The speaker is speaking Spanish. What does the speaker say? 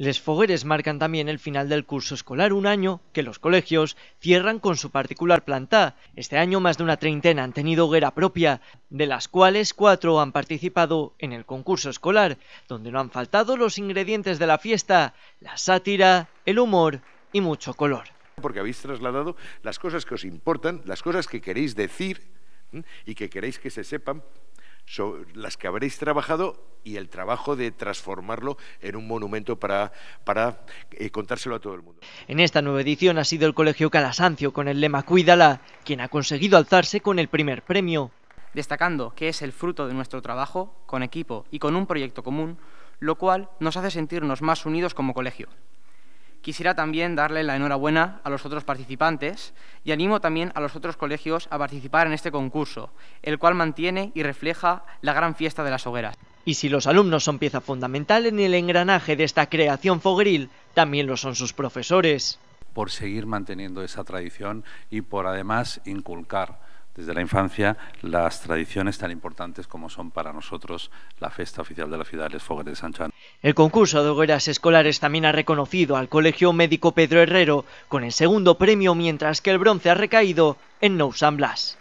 Les fogueres marcan también el final del curso escolar, un año que los colegios cierran con su particular planta. Este año más de una treintena han tenido hoguera propia, de las cuales cuatro han participado en el concurso escolar, donde no han faltado los ingredientes de la fiesta, la sátira, el humor y mucho color. Porque habéis trasladado las cosas que os importan, las cosas que queréis decir y que queréis que se sepan sobre las que habréis trabajado y el trabajo de transformarlo en un monumento para, eh, contárselo a todo el mundo. En esta nueva edición ha sido el Colegio Calasancio con el lema Cuídala, quien ha conseguido alzarse con el primer premio. Destacando que es el fruto de nuestro trabajo, con equipo y con un proyecto común, lo cual nos hace sentirnos más unidos como colegio. Quisiera también darle la enhorabuena a los otros participantes y animo también a los otros colegios a participar en este concurso, el cual mantiene y refleja la gran fiesta de las hogueras. Y si los alumnos son pieza fundamental en el engranaje de esta creación fogril también lo son sus profesores. Por seguir manteniendo esa tradición y por además inculcar desde la infancia las tradiciones tan importantes como son para nosotros la festa oficial de la ciudad, Les Fogueres de San Juan. El concurso de hogueras escolares también ha reconocido al Colegio Médico Pedro Herrero con el segundo premio, mientras que el bronce ha recaído en Nou San Blas.